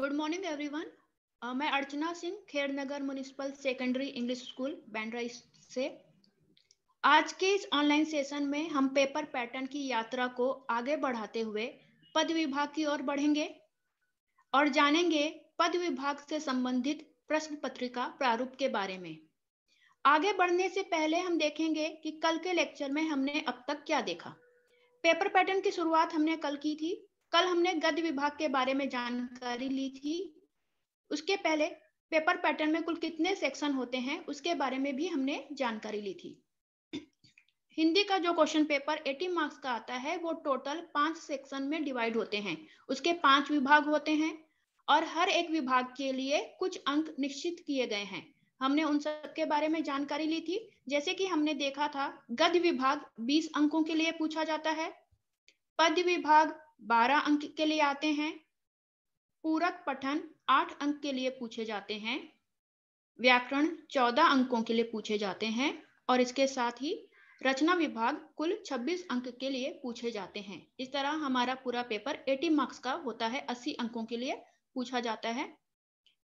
Good morning everyone मैं Archana Singh Khernagar municipal secondary English school Bandra से आज के इस ऑनलाइन सेशन में हम पेपर पैटर्न की यात्रा को आगे बढ़ाते हुए पद विभाग की ओर बढ़ेंगे और जानेंगे पद विभाग से संबंधित प्रश्न पत्रिका प्रारूप के बारे में आगे बढ़ने से पहले हम देखेंगे कि कल के लेक्चर में हमने अब तक क्या देखा पेपर पैटर्न की शुरुआत हमने कल की थी कल हमने गद्य विभाग के बारे में जानकारी ली थी उसके पहले पेपर पैटर्न में कुल कितने सेक्शन होते हैं उसके बारे में भी हमने जानकारी ली थी हिंदी का जो क्वेश्चन पेपर 80 मार्क्स का आता है वो टोटल पांच सेक्शन में डिवाइड होते हैं उसके पांच विभाग होते हैं और हर एक विभाग के लिए कुछ अंक निश्चित किए गए हैं हमने उन सब के बारे में जानकारी ली थी जैसे कि हमने देखा था गद्य विभाग 20 अंकों के लिए पूछा जाता है पद्य विभाग बारह अंक के लिए आते हैं पूरक पठन आठ अंक के लिए पूछे जाते हैं व्याकरण चौदह अंकों के लिए पूछे जाते हैं और इसके साथ ही रचना विभाग कुल 26 अंक के लिए पूछे जाते हैं इस तरह हमारा पूरा पेपर 80 मार्क्स का होता है 80 अंकों के लिए पूछा जाता है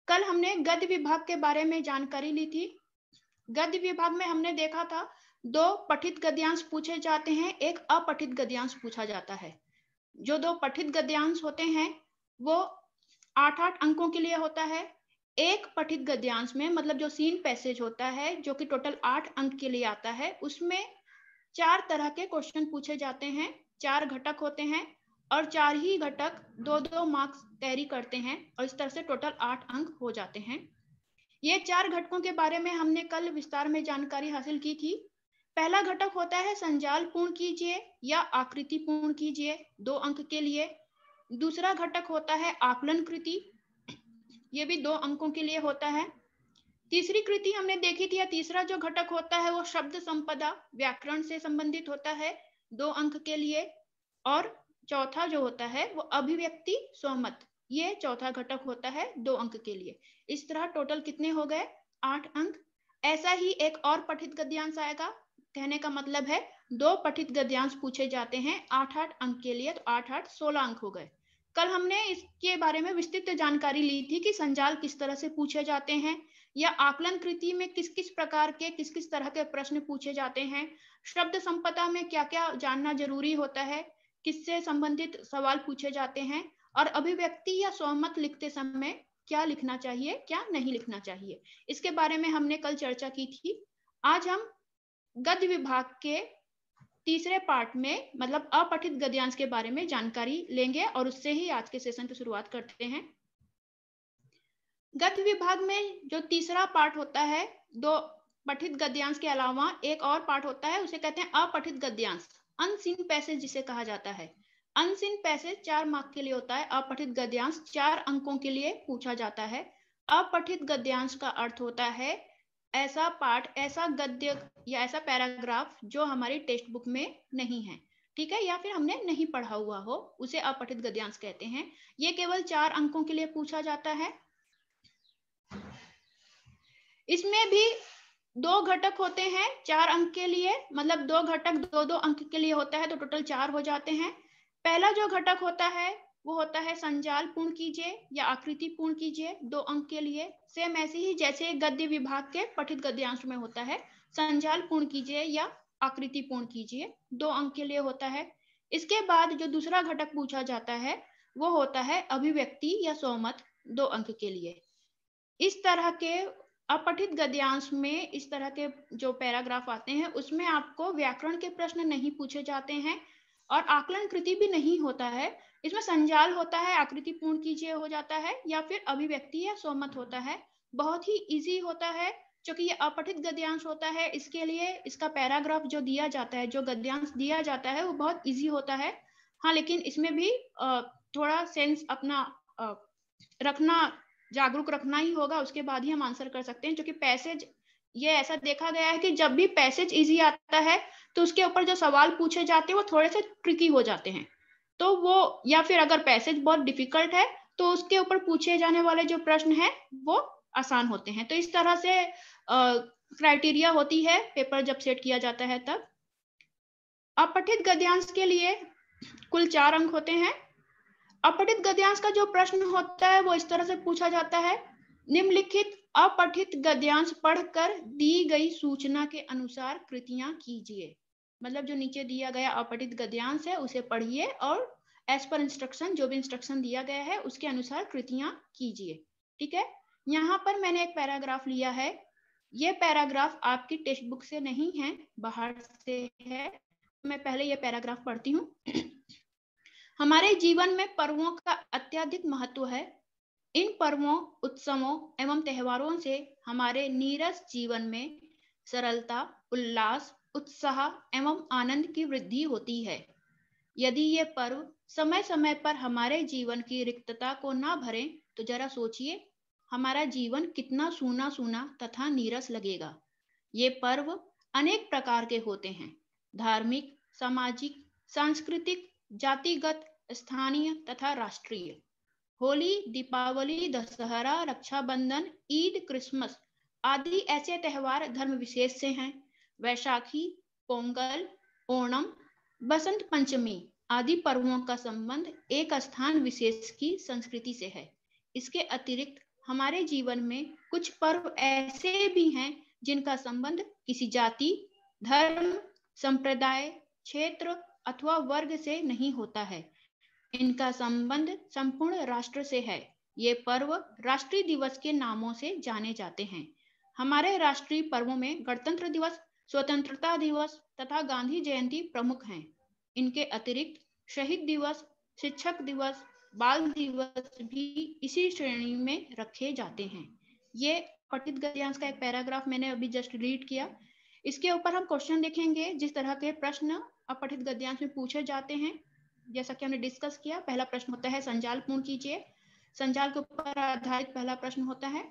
कल हमने गद्य विभाग के बारे में जानकारी ली थी गद्य विभाग में हमने देखा था दो पठित गद्यांश पूछे जाते हैं एक अपठित गद्यांश पूछा जाता है जो दो पठित गद्यांश होते हैं वो आठ आठ अंकों के लिए होता है एक पठित गद्यांश में मतलब जो सीन पैसेज होता है जो कि टोटल आठ अंक के लिए आता है उसमें चार तरह के क्वेश्चन पूछे जाते हैं चार घटक होते हैं और चार ही घटक दो दो मार्क्स कैरी करते हैं और इस तरह से टोटल आठ अंक हो जाते हैं ये चार घटकों के बारे में हमने कल विस्तार में जानकारी हासिल की थी पहला घटक होता है संजाल पूर्ण कीजिए या आकृति पूर्ण कीजिए दो अंक के लिए दूसरा घटक होता है आकलन कृति ये भी दो अंकों के लिए होता है तीसरी कृति हमने देखी थी या तीसरा जो घटक होता है वो शब्द संपदा व्याकरण से संबंधित होता है दो अंक के लिए और चौथा जो होता है वो अभिव्यक्ति स्वमत ये चौथा घटक होता है दो अंक के लिए इस तरह टोटल कितने हो गए आठ अंक ऐसा ही एक और पठित गद्यांश आएगा कहने का मतलब है दो पठित गद्यांश पूछे जाते हैं आठ आठ अंक के लिए तो आठ आठ सोलह अंक हो गए कल हमने इसके बारे में विस्तृत जानकारी ली थी कि संजाल किस तरह से पूछे जाते हैं या आकलन कृति में किस किस प्रकार के किस किस तरह के प्रश्न पूछे जाते हैं शब्द संपदा में क्या क्या जानना जरूरी होता है किससे संबंधित सवाल पूछे जाते हैं और अभिव्यक्ति या सौमत लिखते समय क्या लिखना चाहिए क्या नहीं लिखना चाहिए इसके बारे में हमने कल चर्चा की थी आज हम गद्य विभाग के तीसरे पार्ट में मतलब अपठित गद्यांश के बारे में जानकारी लेंगे और उससे ही आज के सेशन की शुरुआत करते हैं गद्य विभाग में जो तीसरा पार्ट होता है दो पठित गद्यांश के अलावा एक और पार्ट होता है उसे कहते हैं अपठित गद्यांश अनसिन पैसेज जिसे कहा जाता है अनसिन पैसेज चार मार्क के लिए होता है अपठित गद्यांश चार अंकों के लिए पूछा जाता है अपठित गद्यांश का अर्थ होता है ऐसा पाठ ऐसा गद्य या ऐसा पैराग्राफ जो हमारी टेक्स्ट बुक में नहीं है ठीक है या फिर हमने नहीं पढ़ा हुआ हो उसे अपठित गद्यांश कहते हैं ये केवल चार अंकों के लिए पूछा जाता है इसमें भी दो घटक होते हैं चार अंक के लिए मतलब दो घटक दो दो अंक के लिए होता है तो टोटल चार हो जाते हैं पहला जो घटक होता है वो होता है संजाल पूर्ण कीजिए या आकृति पूर्ण कीजिए दो अंक के लिए सेम ऐसे ही जैसे गद्य विभाग के पठित गद्यांश में होता है संजाल पूर्ण कीजिए या आकृति पूर्ण कीजिए दो अंक के लिए होता है इसके बाद जो दूसरा घटक पूछा जाता है वो होता है अभिव्यक्ति या सोमत दो अंक के लिए इस तरह के अपठित गद्यांश में इस तरह के जो पैराग्राफ आते हैं उसमें आपको व्याकरण के प्रश्न नहीं पूछे जाते हैं और आकलन कृति भी नहीं होता है इसमें संजाल होता है आकृति पूर्ण कीजिए हो जाता है या फिर अभिव्यक्ति या सोमत होता है बहुत ही इजी होता है क्योंकि ये अपठित गद्यांश होता है इसके लिए इसका पैराग्राफ जो दिया जाता है जो गद्यांश दिया जाता है वो बहुत इजी होता है हाँ लेकिन इसमें भी थोड़ा सेंस अपना रखना जागरूक रखना ही होगा उसके बाद ही हम आंसर कर सकते हैं क्योंकि पैसेज ये ऐसा देखा गया है कि जब भी पैसेज इजी आता है तो उसके ऊपर जो सवाल पूछे जाते हैं वो थोड़े से ट्रिकी हो जाते हैं तो वो या फिर अगर पैसेज बहुत डिफिकल्ट है तो उसके ऊपर पूछे जाने वाले जो प्रश्न है वो आसान होते हैं तो इस तरह से क्राइटेरिया होती है पेपर जब सेट किया जाता है तब अपठित गद्यांश के लिए कुल चार अंक होते हैं अपठित गद्यांश का जो प्रश्न होता है वो इस तरह से पूछा जाता है निम्नलिखित अपठित गद्यांश पढ़कर दी गई सूचना के अनुसार कृतियां कीजिए मतलब जो नीचे दिया गया अपठित गद्यांश है उसे पढ़िए और एज पर इंस्ट्रक्शन जो भी इंस्ट्रक्शन दिया गया है उसके अनुसार कृतियां कीजिए ठीक है यहाँ पर मैंने एक पैराग्राफ लिया है ये पैराग्राफ आपकी टेक्स्ट बुक से नहीं है बाहर से है मैं पहले यह पैराग्राफ पढ़ती हूँ हमारे जीवन में पर्वों का अत्यधिक महत्व है इन पर्वों उत्सवों एवं त्योहारों से हमारे नीरस जीवन में सरलता उल्लास उत्साह एवं आनंद की वृद्धि होती है यदि ये पर्व समय समय पर हमारे जीवन की रिक्तता को ना भरे तो जरा सोचिए हमारा जीवन कितना सूना सूना तथा नीरस लगेगा ये पर्व अनेक प्रकार के होते हैं धार्मिक सामाजिक सांस्कृतिक जातिगत स्थानीय तथा राष्ट्रीय होली दीपावली दशहरा रक्षाबंधन ईद क्रिसमस आदि ऐसे त्यौहार धर्म विशेष से हैं वैशाखी पोंगल ओणम बसंत पंचमी आदि पर्वों का संबंध एक स्थान विशेष की संस्कृति से है इसके अतिरिक्त हमारे जीवन में कुछ पर्व ऐसे भी हैं जिनका संबंध किसी जाति धर्म संप्रदाय क्षेत्र अथवा वर्ग से नहीं होता है इनका संबंध संपूर्ण राष्ट्र से है ये पर्व राष्ट्रीय दिवस के नामों से जाने जाते हैं हमारे राष्ट्रीय पर्वों में गणतंत्र दिवस स्वतंत्रता दिवस तथा गांधी जयंती प्रमुख हैं इनके अतिरिक्त शहीद दिवस शिक्षक दिवस बाल दिवस भी इसी श्रेणी में रखे जाते हैं ये पठित गद्यांश का एक पैराग्राफ मैंने अभी जस्ट रीड किया इसके ऊपर हम क्वेश्चन देखेंगे जिस तरह के प्रश्न अपठित गद्यांश में पूछे जाते हैं जैसा कि हमने डिस्कस किया पहला प्रश्न होता है संजाल पूर्ण कीजिए संजाल के ऊपर आधारित पहला प्रश्न होता है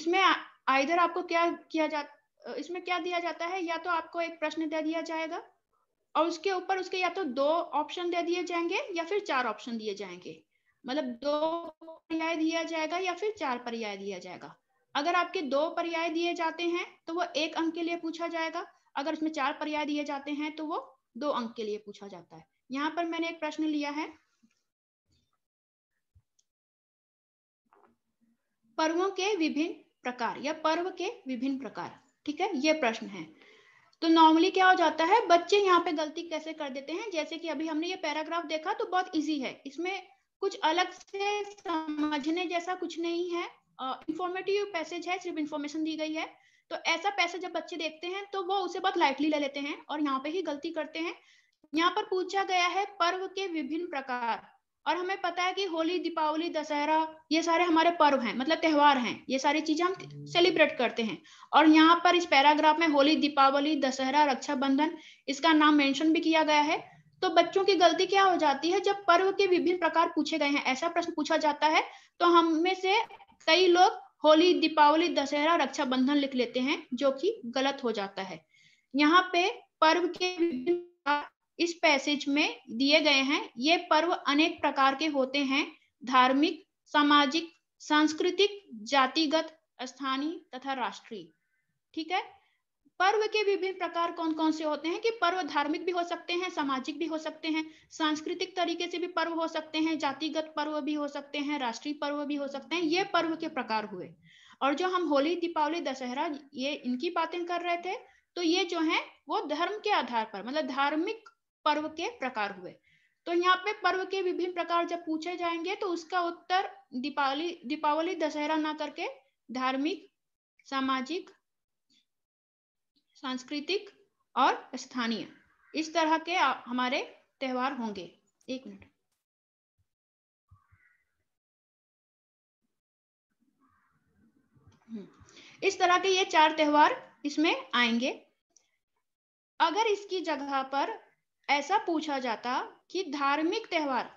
इसमें आइधर आपको क्या किया जा इसमें क्या दिया जाता है या तो आपको एक प्रश्न दे दिया जाएगा और उसके ऊपर उसके या तो दो ऑप्शन दे दिए जाएंगे या फिर चार ऑप्शन दिए जाएंगे मतलब दो पर्याय दिया जाएगा या फिर चार पर्याय दिया जाएगा अगर आपके दो पर्याय दिए जाते हैं तो वो एक अंक के लिए पूछा जाएगा अगर उसमें चार पर्याय दिए जाते हैं तो वो दो अंक के लिए पूछा जाता है यहाँ पर मैंने एक प्रश्न लिया है पर्वों के विभिन्न प्रकार या पर्व के विभिन्न प्रकार ठीक है ये प्रश्न है तो नॉर्मली क्या हो जाता है बच्चे यहाँ पे गलती कैसे कर देते हैं जैसे कि अभी हमने ये पैराग्राफ देखा तो बहुत इजी है इसमें कुछ अलग से समझने जैसा कुछ नहीं है इंफॉर्मेटिव पैसेज है सिर्फ इंफॉर्मेशन दी गई है तो ऐसा पैसेज जब बच्चे देखते हैं तो वो उसे बहुत लाइटली ले लेते हैं और यहाँ पे ही गलती करते हैं यहाँ पर पूछा गया है पर्व के विभिन्न प्रकार और हमें पता है कि होली दीपावली दशहरा ये सारे हमारे पर्व हैं मतलब त्यौहार हैं ये सारी चीजें हम सेलिब्रेट करते हैं और यहाँ पर इस पैराग्राफ में होली दीपावली दशहरा रक्षाबंधन इसका नाम मेंशन भी किया गया है तो बच्चों की गलती क्या हो जाती है जब पर्व के विभिन्न प्रकार पूछे गए हैं ऐसा प्रश्न पूछा जाता है तो हम में से कई लोग होली दीपावली दशहरा रक्षाबंधन लिख लेते हैं जो कि गलत हो जाता है यहाँ पे पर्व के विभिन्न इस पैसेज में दिए गए हैं ये पर्व अनेक प्रकार के होते हैं धार्मिक सामाजिक सांस्कृतिक जातिगत स्थानीय तथा राष्ट्रीय ठीक है पर्व के विभिन्न प्रकार कौन कौन से होते हैं कि पर्व धार्मिक भी हो सकते हैं सामाजिक भी हो सकते हैं सांस्कृतिक तरीके से भी पर्व हो सकते हैं जातिगत पर्व भी हो सकते हैं राष्ट्रीय पर्व भी हो सकते हैं ये पर्व के प्रकार हुए और जो हम होली दीपावली दशहरा ये इनकी बातें कर रहे थे तो ये जो है वो धर्म के आधार पर मतलब धार्मिक पर्व के प्रकार हुए तो यहाँ पे पर्व के विभिन्न प्रकार जब पूछे जाएंगे तो उसका उत्तर दीपावली दीपावली दशहरा ना करके धार्मिक सामाजिक सांस्कृतिक और स्थानीय इस तरह के हमारे त्योहार होंगे एक मिनट हम्म, इस तरह के ये चार त्योहार इसमें आएंगे अगर इसकी जगह पर ऐसा पूछा जाता कि धार्मिक त्यौहार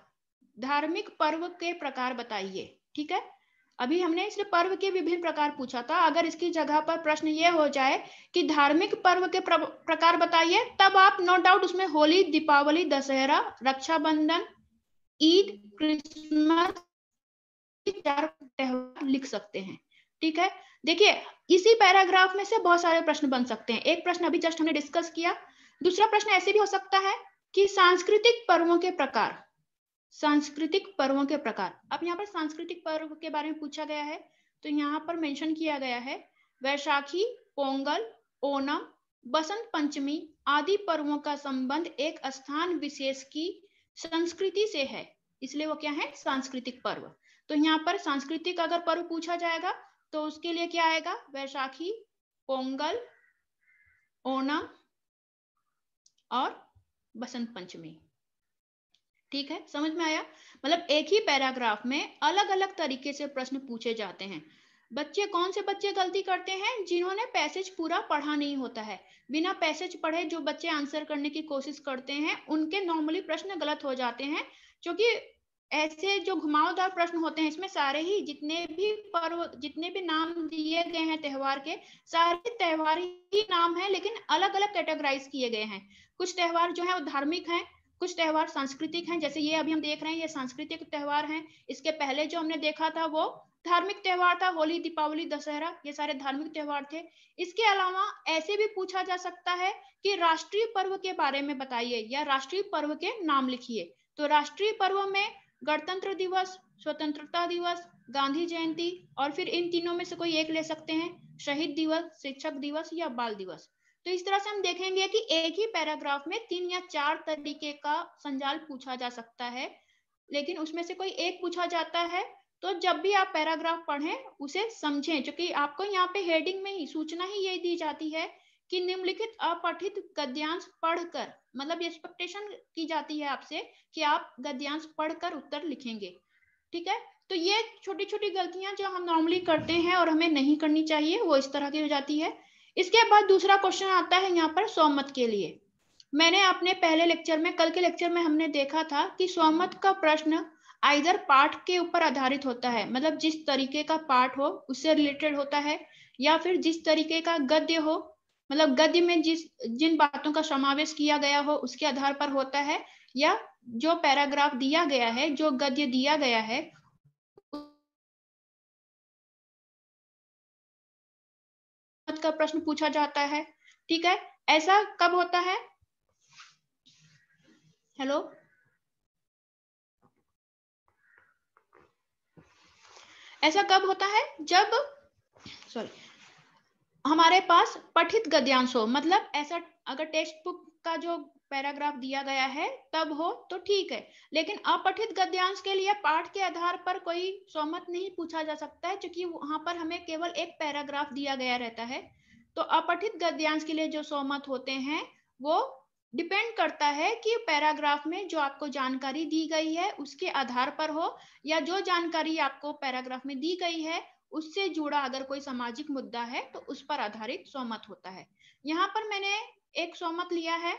धार्मिक पर्व के प्रकार बताइए ठीक है अभी हमने इसलिए पर्व के विभिन्न प्रकार पूछा था अगर इसकी जगह पर प्रश्न ये हो जाए कि धार्मिक पर्व के प्रकार बताइए तब आप नो डाउट उसमें होली दीपावली दशहरा रक्षाबंधन ईद क्रिसमस चार त्यौहार लिख सकते हैं ठीक है देखिए इसी पैराग्राफ में से बहुत सारे प्रश्न बन सकते हैं एक प्रश्न अभी जस्ट हमने डिस्कस किया दूसरा प्रश्न ऐसे भी हो सकता है कि सांस्कृतिक पर्वों के प्रकार सांस्कृतिक पर्वों के प्रकार अब यहाँ पर सांस्कृतिक पर्व के बारे में पूछा गया है तो यहाँ पर मेंशन किया गया है वैशाखी पोंगल ओणम बसंत पंचमी आदि पर्वों का संबंध एक स्थान विशेष की संस्कृति से है इसलिए वो क्या है सांस्कृतिक पर्व तो यहाँ पर सांस्कृतिक अगर पर्व पूछा जाएगा तो उसके लिए क्या आएगा वैशाखी पोंगल ओणम और बसंत पंचमी ठीक है समझ में आया मतलब एक ही पैराग्राफ में अलग अलग तरीके से प्रश्न पूछे जाते हैं बच्चे कौन से बच्चे गलती करते हैं जिन्होंने पैसेज पूरा पढ़ा नहीं होता है बिना पैसेज पढ़े जो बच्चे आंसर करने की कोशिश करते हैं उनके नॉर्मली प्रश्न गलत हो जाते हैं क्योंकि ऐसे जो घुमावदार प्रश्न होते हैं इसमें सारे ही जितने भी पर्व जितने भी नाम दिए गए हैं त्योहार के सारे त्योहार ही नाम है लेकिन अलग अलग कैटेगराइज किए गए हैं कुछ त्यौहार जो है वो धार्मिक हैं कुछ त्यौहार सांस्कृतिक हैं जैसे ये अभी हम देख रहे हैं ये सांस्कृतिक त्यौहार हैं इसके पहले जो हमने देखा था वो धार्मिक त्यौहार था होली दीपावली दशहरा ये सारे धार्मिक त्यौहार थे इसके अलावा ऐसे भी पूछा जा सकता है कि राष्ट्रीय पर्व के बारे में बताइए या राष्ट्रीय पर्व के नाम लिखिए तो राष्ट्रीय पर्व में गणतंत्र दिवस स्वतंत्रता दिवस गांधी जयंती और फिर इन तीनों में से कोई एक ले सकते हैं शहीद दिवस शिक्षक दिवस या बाल दिवस तो इस तरह से हम देखेंगे कि एक ही पैराग्राफ में तीन या चार तरीके का संजाल पूछा जा सकता है लेकिन उसमें से कोई एक पूछा जाता है तो जब भी आप पैराग्राफ पढ़ें उसे समझें क्योंकि आपको यहाँ पे हेडिंग में ही सूचना ही यही दी जाती है कि निम्नलिखित अपठित गद्यांश पढ़कर मतलब एक्सपेक्टेशन की जाती है आपसे कि आप गद्यांश पढ़कर उत्तर लिखेंगे ठीक है तो ये छोटी छोटी गलतियां जो हम नॉर्मली करते हैं और हमें नहीं करनी चाहिए वो इस तरह की हो जाती है इसके बाद दूसरा क्वेश्चन आता है यहाँ पर सौमत के लिए मैंने अपने पहले लेक्चर में कल के लेक्चर में हमने देखा था कि सौमत का प्रश्न आइदर पाठ के ऊपर आधारित होता है मतलब जिस तरीके का पाठ हो उससे रिलेटेड होता है या फिर जिस तरीके का गद्य हो मतलब गद्य में जिस जिन बातों का समावेश किया गया हो उसके आधार पर होता है या जो पैराग्राफ दिया गया है जो गद्य दिया गया है का प्रश्न पूछा जाता है ठीक है ऐसा कब होता है हेलो ऐसा कब होता है जब सॉरी हमारे पास पठित गद्यांश हो मतलब ऐसा अगर टेक्स्ट बुक का जो पैराग्राफ दिया गया है तब हो तो ठीक है लेकिन अपठित गद्यांश के लिए पाठ के आधार पर कोई सौमत नहीं पूछा जा सकता है क्योंकि वहां पर हमें केवल एक पैराग्राफ दिया गया रहता है तो अपठित गद्यांश के लिए जो सौमत होते हैं वो डिपेंड करता है कि पैराग्राफ में जो आपको जानकारी दी गई है उसके आधार पर हो या जो जानकारी आपको पैराग्राफ में दी गई है उससे जुड़ा अगर कोई सामाजिक मुद्दा है तो उस पर आधारित सौमत होता है यहाँ पर मैंने एक सौमत लिया है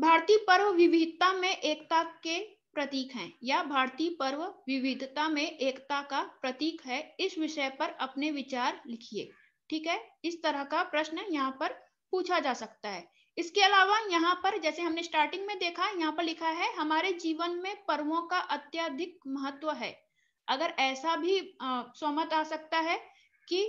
भारतीय पर्व विविधता में एकता के प्रतीक हैं या भारतीय पर्व विविधता में एकता का प्रतीक है इस विषय पर अपने विचार लिखिए ठीक है इस तरह का प्रश्न यहाँ पर पूछा जा सकता है इसके अलावा यहाँ पर जैसे हमने स्टार्टिंग में देखा यहाँ पर लिखा है हमारे जीवन में पर्वों का अत्यधिक महत्व है अगर ऐसा भी सोमत आ सकता है कि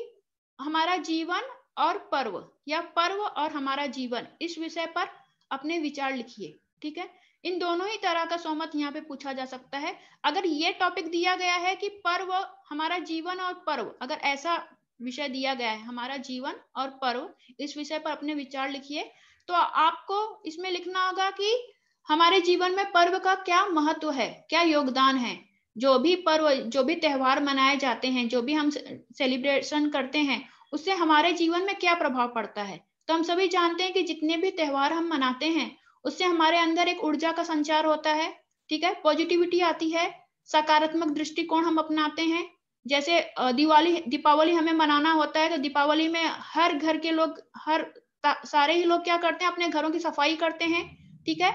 हमारा जीवन और पर्व या पर्व और हमारा जीवन इस विषय पर अपने विचार लिखिए ठीक है इन दोनों ही तरह का सोमत यहाँ पे पूछा जा सकता है अगर ये टॉपिक दिया गया है कि पर्व हमारा जीवन और पर्व अगर ऐसा विषय दिया गया है हमारा जीवन और पर्व इस विषय पर अपने विचार लिखिए तो आपको इसमें लिखना होगा कि हमारे जीवन में पर्व का क्या महत्व है क्या योगदान है जो भी पर्व जो भी त्योहार मनाए जाते हैं जो भी हम सेलिब्रेशन करते हैं उससे हमारे जीवन में क्या प्रभाव पड़ता है तो हम सभी जानते हैं कि जितने भी त्यौहार हम मनाते हैं उससे हमारे अंदर एक ऊर्जा का संचार होता है ठीक है पॉजिटिविटी आती है सकारात्मक दृष्टिकोण हम अपनाते हैं जैसे दिवाली दीपावली हमें मनाना होता है तो दीपावली में हर घर के लोग हर सारे ही लोग क्या करते हैं अपने घरों की सफाई करते हैं ठीक है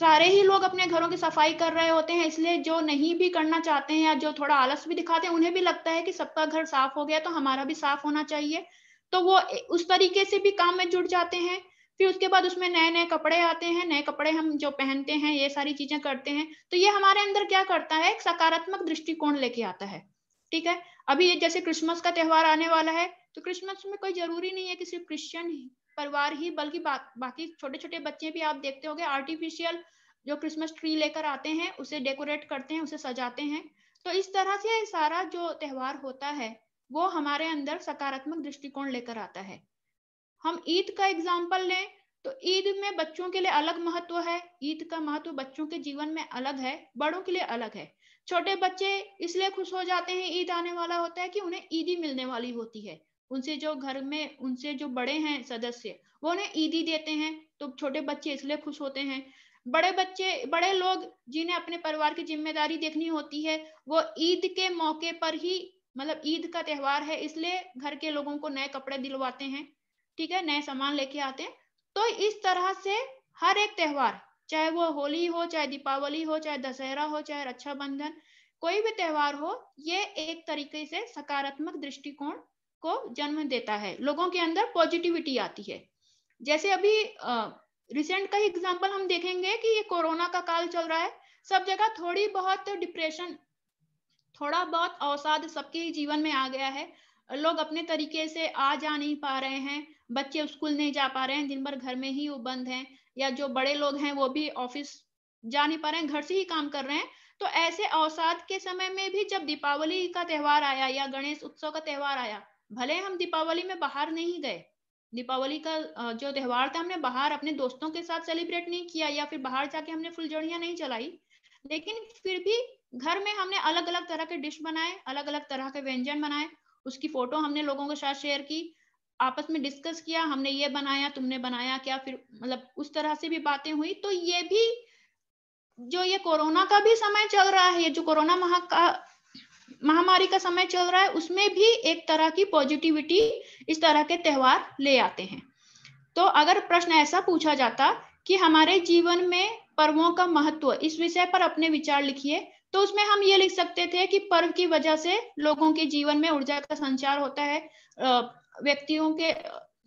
सारे ही लोग अपने घरों की सफाई कर रहे होते हैं इसलिए जो नहीं भी करना चाहते हैं या जो थोड़ा आलस भी दिखाते हैं उन्हें भी लगता है कि सबका घर साफ हो गया तो हमारा भी साफ होना चाहिए तो वो उस तरीके से भी काम में जुड़ जाते हैं फिर उसके बाद उसमें नए नए कपड़े आते हैं नए कपड़े हम जो पहनते हैं ये सारी चीजें करते हैं तो ये हमारे अंदर क्या करता है एक सकारात्मक दृष्टिकोण लेके आता है ठीक है अभी जैसे क्रिसमस का त्यौहार आने वाला है तो क्रिसमस में कोई जरूरी नहीं है कि सिर्फ क्रिश्चियन परिवार ही बल्कि बा, बाकी छोटे छोटे बच्चे भी आप देखते होंगे आर्टिफिशियल जो क्रिसमस ट्री लेकर आते हैं उसे डेकोरेट करते हैं उसे सजाते हैं तो इस तरह से सारा जो त्यौहार होता है वो हमारे अंदर सकारात्मक दृष्टिकोण लेकर आता है हम ईद का एग्जाम्पल लें तो ईद में बच्चों के लिए अलग महत्व है ईद का महत्व बच्चों के जीवन में अलग है बड़ों के लिए अलग है छोटे बच्चे इसलिए खुश हो जाते हैं ईद आने वाला होता है कि उन्हें ईदी मिलने वाली होती है उनसे जो घर में उनसे जो बड़े हैं सदस्य वो उन्हें ईदी देते हैं तो छोटे बच्चे इसलिए खुश होते हैं बड़े बच्चे बड़े लोग जिन्हें अपने परिवार की जिम्मेदारी देखनी होती है वो ईद के मौके पर ही मतलब ईद का त्यौहार है इसलिए घर के लोगों को नए कपड़े दिलवाते हैं ठीक है नए सामान लेके आते हैं तो इस तरह से हर एक त्यौहार चाहे वो होली हो चाहे दीपावली हो चाहे दशहरा हो चाहे रक्षाबंधन कोई भी त्योहार हो ये एक तरीके से सकारात्मक दृष्टिकोण को जन्म देता है लोगों के अंदर पॉजिटिविटी आती है जैसे अभी रिसेंट का ही एग्जाम्पल हम देखेंगे कि ये कोरोना का काल चल रहा है सब जगह थोड़ी बहुत डिप्रेशन थोड़ा बहुत अवसाद सबके ही जीवन में आ गया है लोग अपने तरीके से आ जा नहीं पा रहे हैं बच्चे स्कूल नहीं जा पा रहे हैं दिन भर घर में ही वो बंद हैं या जो बड़े लोग हैं वो भी ऑफिस जा नहीं पा रहे हैं घर से ही काम कर रहे हैं तो ऐसे अवसाद के समय में भी जब दीपावली का त्यौहार आया या गणेश उत्सव का त्यौहार आया भले हम दीपावली में बाहर नहीं गए दीपावली का जो त्यौहार था हमने बाहर अपने दोस्तों के साथ सेलिब्रेट नहीं किया या फिर बाहर जाके हमने फुलझड़ियां नहीं चलाई लेकिन फिर भी घर में हमने अलग अलग तरह के डिश बनाए अलग अलग तरह के व्यंजन बनाए उसकी फोटो हमने लोगों के साथ शेयर की आपस में डिस्कस किया हमने ये बनाया तुमने बनाया क्या फिर मतलब उस तरह से भी बातें हुई तो ये भी जो ये कोरोना का भी समय चल रहा है ये जो कोरोना महा का महामारी का समय चल रहा है उसमें भी एक तरह की पॉजिटिविटी इस तरह के त्योहार ले आते हैं तो अगर प्रश्न ऐसा पूछा जाता कि हमारे जीवन में पर्वों का महत्व इस विषय पर अपने विचार लिखिए तो उसमें हम ये लिख सकते थे कि पर्व की वजह से लोगों के जीवन में ऊर्जा का संचार होता है व्यक्तियों के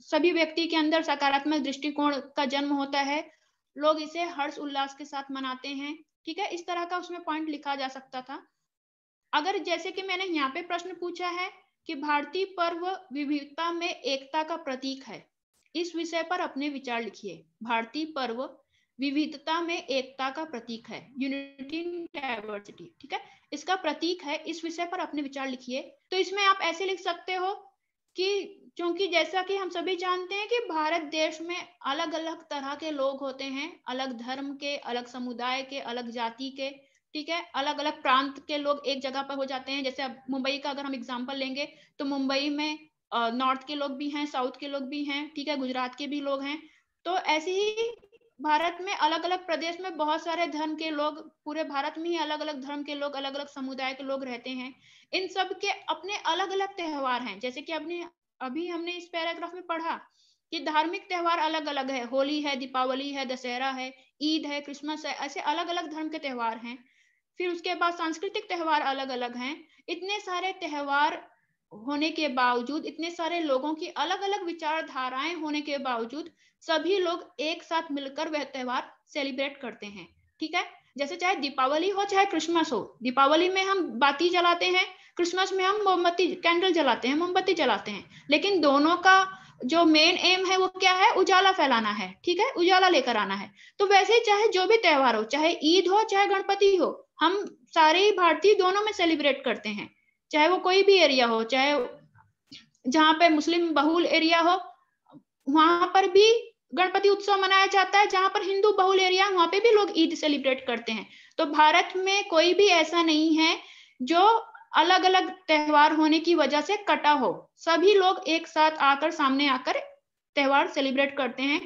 सभी व्यक्ति के अंदर सकारात्मक दृष्टिकोण का जन्म होता है लोग इसे हर्ष उल्लास के साथ मनाते हैं ठीक है इस तरह का उसमें पॉइंट लिखा जा सकता था अगर जैसे कि मैंने यहाँ पे प्रश्न पूछा है कि भारतीय पर्व विविधता में एकता का प्रतीक है इस विषय पर अपने विचार लिखिए भारतीय पर्व विविधता में एकता का प्रतीक है यूनिटी डाइवर्सिटी ठीक है इसका प्रतीक है इस विषय पर अपने विचार लिखिए तो इसमें आप ऐसे लिख सकते हो कि क्योंकि जैसा कि हम सभी जानते हैं कि भारत देश में अलग अलग तरह के लोग होते हैं अलग धर्म के अलग समुदाय के अलग जाति के ठीक है अलग अलग प्रांत के लोग एक जगह पर हो जाते हैं जैसे अब मुंबई का अगर हम एग्जाम्पल लेंगे तो मुंबई में नॉर्थ के लोग भी हैं साउथ के लोग भी हैं ठीक है गुजरात के भी लोग हैं तो ऐसे ही भारत में अलग अलग प्रदेश में बहुत सारे धर्म के लोग पूरे भारत में ही अलग अलग धर्म के लोग अलग अलग समुदाय के लोग रहते हैं इन सब के अपने अलग अलग त्यौहार हैं जैसे कि अपने अभी हमने इस पैराग्राफ में पढ़ा कि धार्मिक त्यौहार अलग अलग है होली है दीपावली है दशहरा है ईद है क्रिसमस है ऐसे अलग अलग धर्म के त्यौहार हैं फिर उसके बाद सांस्कृतिक त्यौहार अलग अलग हैं इतने सारे त्यौहार होने के बावजूद इतने सारे लोगों की अलग अलग विचारधाराएं होने के बावजूद सभी लोग एक साथ मिलकर वह त्योहार सेलिब्रेट करते हैं ठीक है जैसे चाहे दीपावली हो चाहे क्रिसमस हो दीपावली में हम बाती जलाते हैं क्रिसमस में हम मोमबत्ती कैंडल जलाते हैं मोमबत्ती जलाते हैं लेकिन दोनों का जो मेन एम है वो क्या है उजाला फैलाना है ठीक है उजाला लेकर आना है तो वैसे ही चाहे जो भी त्योहार हो चाहे ईद हो चाहे गणपति हो हम सारे भारतीय दोनों में सेलिब्रेट करते हैं चाहे वो कोई भी एरिया हो चाहे जहाँ पे मुस्लिम बहुल एरिया हो वहां पर भी गणपति उत्सव मनाया जाता है जहां पर हिंदू बहुल एरिया वहां पे भी लोग ईद सेलिब्रेट करते हैं तो भारत में कोई भी ऐसा नहीं है जो अलग अलग त्यौहार होने की वजह से कटा हो सभी लोग एक साथ आकर सामने आकर त्यौहार सेलिब्रेट करते हैं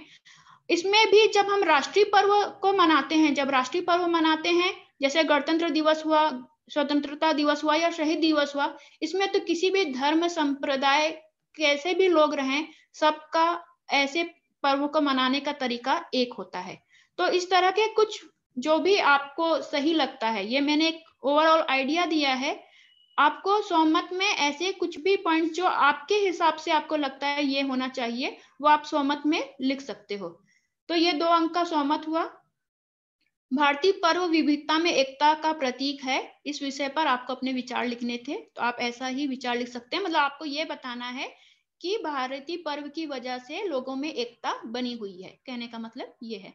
इसमें भी जब हम राष्ट्रीय पर्व को मनाते हैं जब राष्ट्रीय पर्व मनाते हैं जैसे गणतंत्र दिवस हुआ स्वतंत्रता दिवस हुआ या शहीद दिवस हुआ इसमें तो किसी भी धर्म संप्रदाय कैसे भी लोग रहें सबका ऐसे पर्व को मनाने का तरीका एक होता है तो इस तरह के कुछ जो भी आपको सही लगता है ये मैंने एक ओवरऑल आइडिया दिया है आपको सोमत में ऐसे कुछ भी पॉइंट जो आपके हिसाब से आपको लगता है ये होना चाहिए वो आप सोमत में लिख सकते हो तो ये दो अंक का सोमत हुआ भारतीय पर्व विविधता में एकता का प्रतीक है इस विषय पर आपको अपने विचार लिखने थे तो आप ऐसा ही विचार लिख सकते हैं मतलब आपको ये बताना है कि भारतीय पर्व की वजह से लोगों में एकता बनी हुई है कहने का मतलब ये है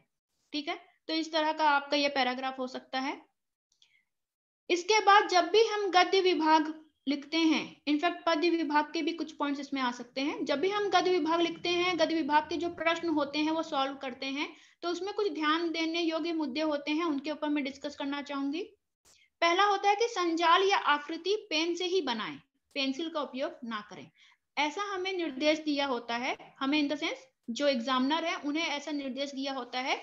ठीक है तो इस तरह का आपका यह पैराग्राफ हो सकता है इसके बाद जब भी हम गद्य विभाग लिखते हैं इनफैक्ट पद विभाग के भी कुछ पॉइंट्स इसमें आ सकते हैं जब भी हम गद विभाग लिखते हैं गद विभाग के जो प्रश्न होते हैं वो सॉल्व करते हैं तो उसमें कुछ ध्यान देने योग्य मुद्दे होते हैं उनके ऊपर मैं डिस्कस करना चाहूंगी पहला होता है कि संजाल या आकृति पेन से ही बनाए पेंसिल का उपयोग ना करें ऐसा हमें निर्देश दिया होता है हमें इन द सेंस जो एग्जामिनर है उन्हें ऐसा निर्देश दिया होता है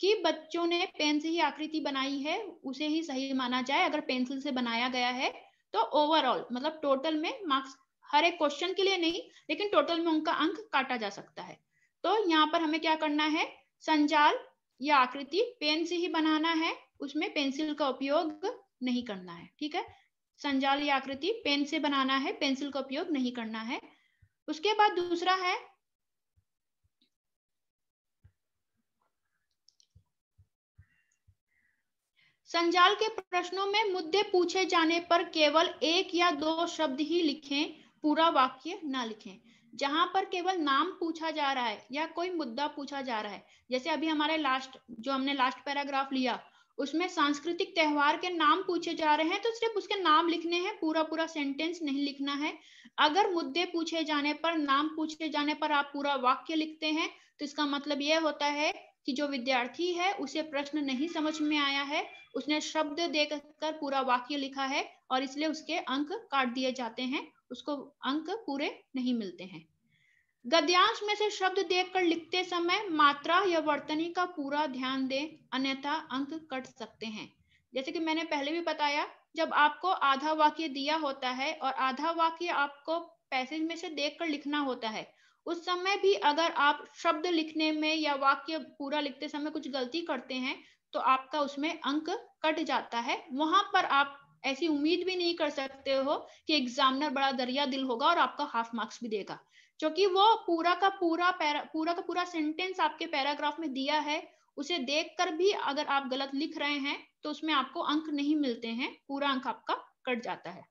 कि बच्चों ने पेन से ही आकृति बनाई है उसे ही सही माना जाए अगर पेंसिल से बनाया गया है तो ओवरऑल मतलब टोटल में मार्क्स हर एक क्वेश्चन के लिए नहीं लेकिन टोटल में उनका अंक काटा जा सकता है तो यहाँ पर हमें क्या करना है संजाल या आकृति पेन से ही बनाना है उसमें पेंसिल का उपयोग नहीं करना है ठीक है संजाल या आकृति पेन से बनाना है पेंसिल का उपयोग नहीं करना है उसके बाद दूसरा है संजाल के प्रश्नों में मुद्दे पूछे जाने पर केवल एक या दो शब्द ही लिखें पूरा वाक्य ना लिखें जहां पर केवल नाम पूछा जा रहा है या कोई मुद्दा पूछा जा रहा है जैसे अभी हमारे लास्ट जो हमने लास्ट पैराग्राफ लिया उसमें सांस्कृतिक त्यौहार के नाम पूछे जा रहे हैं तो सिर्फ उसके नाम लिखने हैं पूरा पूरा सेंटेंस नहीं लिखना है अगर मुद्दे पूछे जाने पर नाम पूछे जाने पर आप पूरा वाक्य लिखते हैं तो इसका मतलब यह होता है कि जो विद्यार्थी है उसे प्रश्न नहीं समझ में आया है उसने शब्द देकर पूरा वाक्य लिखा है और इसलिए उसके अंक काट दिए जाते हैं उसको अंक पूरे नहीं मिलते हैं गद्यांश में से शब्द देखकर लिखते समय मात्रा या वर्तनी का पूरा ध्यान दें अन्यथा अंक कट सकते हैं जैसे कि मैंने पहले भी बताया जब आपको आधा वाक्य दिया होता है और आधा वाक्य आपको पैसेज में से देखकर लिखना होता है उस समय भी अगर आप शब्द लिखने में या वाक्य पूरा लिखते समय कुछ गलती करते हैं तो आपका उसमें अंक कट जाता है वहां पर आप ऐसी उम्मीद भी नहीं कर सकते हो कि एग्जामिनर बड़ा दरिया दिल होगा और आपका हाफ मार्क्स भी देगा क्योंकि वो पूरा का पूरा पैरा पूरा का पूरा सेंटेंस आपके पैराग्राफ में दिया है उसे देखकर भी अगर आप गलत लिख रहे हैं तो उसमें आपको अंक नहीं मिलते हैं पूरा अंक आपका कट जाता है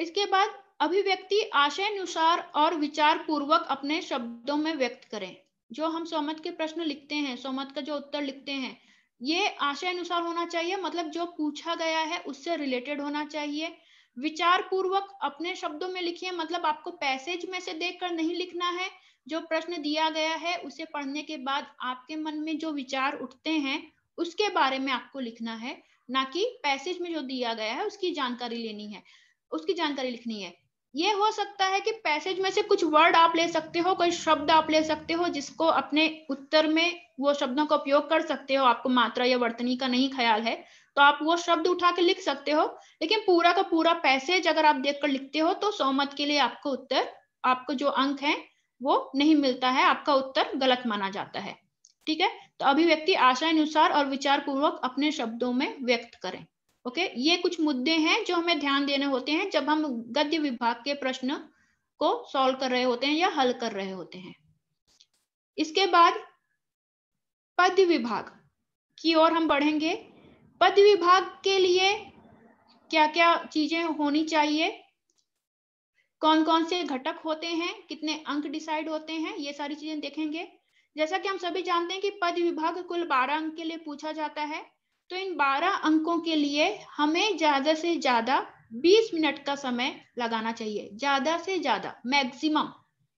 इसके बाद अभिव्यक्ति आशय अनुसार और विचार पूर्वक अपने शब्दों में व्यक्त करें जो हम सौमत के प्रश्न लिखते हैं सौमत का जो उत्तर लिखते हैं ये आशय अनुसार होना चाहिए मतलब जो पूछा गया है उससे रिलेटेड होना चाहिए विचार पूर्वक अपने शब्दों में लिखिए मतलब आपको पैसेज में से देखकर नहीं लिखना है जो प्रश्न दिया गया है उसे पढ़ने के बाद आपके मन में जो विचार उठते हैं उसके बारे में आपको लिखना है ना कि पैसेज में जो दिया गया है उसकी जानकारी लेनी है उसकी जानकारी लिखनी है ये हो सकता है कि पैसेज में से कुछ वर्ड आप ले सकते हो कोई शब्द आप ले सकते हो जिसको अपने उत्तर में वो शब्दों का उपयोग कर सकते हो आपको मात्रा या वर्तनी का नहीं ख्याल है तो आप वो शब्द उठा के लिख सकते हो लेकिन पूरा का पूरा पैसेज अगर आप देख कर लिखते हो तो सौमत के लिए आपको उत्तर आपको जो अंक है वो नहीं मिलता है आपका उत्तर गलत माना जाता है ठीक है तो अभिव्यक्ति आशा अनुसार और विचार पूर्वक अपने शब्दों में व्यक्त करें ओके okay? ये कुछ मुद्दे हैं जो हमें ध्यान देने होते हैं जब हम गद्य विभाग के प्रश्न को सॉल्व कर रहे होते हैं या हल कर रहे होते हैं इसके बाद पद विभाग की ओर हम बढ़ेंगे पद विभाग के लिए क्या क्या चीजें होनी चाहिए कौन कौन से घटक होते हैं कितने अंक डिसाइड होते हैं ये सारी चीजें देखेंगे जैसा कि हम सभी जानते हैं कि पद विभाग कुल बारह अंक के लिए पूछा जाता है तो इन 12 अंकों के लिए हमें ज्यादा से ज्यादा 20 मिनट का समय लगाना चाहिए ज्यादा से ज्यादा मैक्सिमम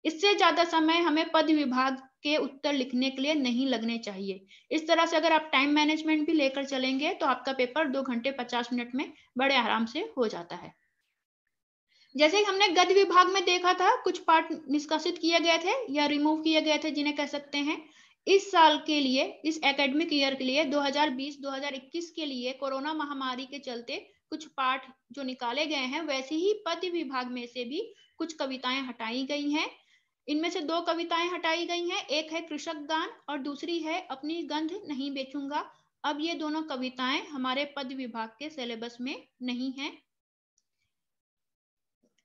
इससे ज्यादा समय हमें पद विभाग के उत्तर लिखने के लिए नहीं लगने चाहिए इस तरह से अगर आप टाइम मैनेजमेंट भी लेकर चलेंगे तो आपका पेपर दो घंटे पचास मिनट में बड़े आराम से हो जाता है जैसे हमने गद्य विभाग में देखा था कुछ पार्ट निष्कासित किए गए थे या रिमूव किए गए थे जिन्हें कह सकते हैं इस साल के लिए इस एकेडमिक ईयर के लिए 2020-2021 के लिए कोरोना महामारी के चलते कुछ पाठ जो निकाले गए हैं वैसे ही पद्य विभाग में से भी कुछ कविताएं हटाई गई हैं इनमें से दो कविताएं हटाई गई हैं एक है कृषक गान और दूसरी है अपनी गंध नहीं बेचूंगा अब ये दोनों कविताएं हमारे पद विभाग के सिलेबस में नहीं है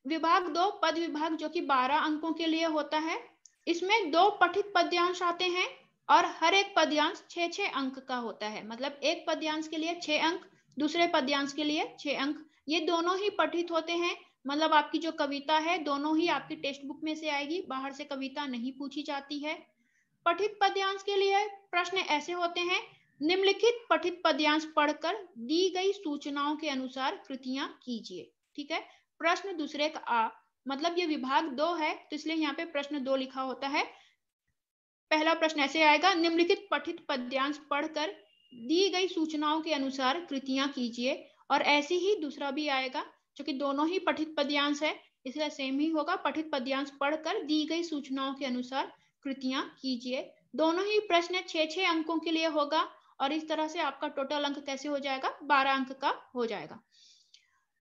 विभाग दो पद विभाग जो कि 12 अंकों के लिए होता है इसमें दो पठित पद्यांश आते हैं और हर एक पद्यांश छ छ अंक का होता है मतलब एक पद्यांश के लिए छ अंक दूसरे पद्यांश के लिए छ अंक ये दोनों ही पठित होते हैं मतलब आपकी जो कविता है दोनों ही आपकी टेक्स्ट बुक में से आएगी बाहर से कविता नहीं पूछी जाती है पठित पद्यांश के लिए प्रश्न ऐसे होते हैं निम्नलिखित पठित पद्यांश पढ़कर दी गई सूचनाओं के अनुसार कृतियां कीजिए ठीक है प्रश्न दूसरे का आ मतलब ये विभाग दो है तो इसलिए यहाँ पे प्रश्न दो लिखा होता है पहला प्रश्न ऐसे आएगा निम्नलिखित पठित पद्यांश पढ़कर दी गई सूचनाओं के अनुसार कृतियां कीजिए और ऐसे ही दूसरा भी आएगा क्योंकि दोनों ही पठित पद्यांश है इसलिए सेम ही होगा पठित पद्यांश पढ़कर दी गई सूचनाओं के अनुसार कृतियां कीजिए दोनों ही प्रश्न छह अंकों के लिए होगा और इस तरह से आपका टोटल अंक कैसे हो जाएगा बारह अंक का हो जाएगा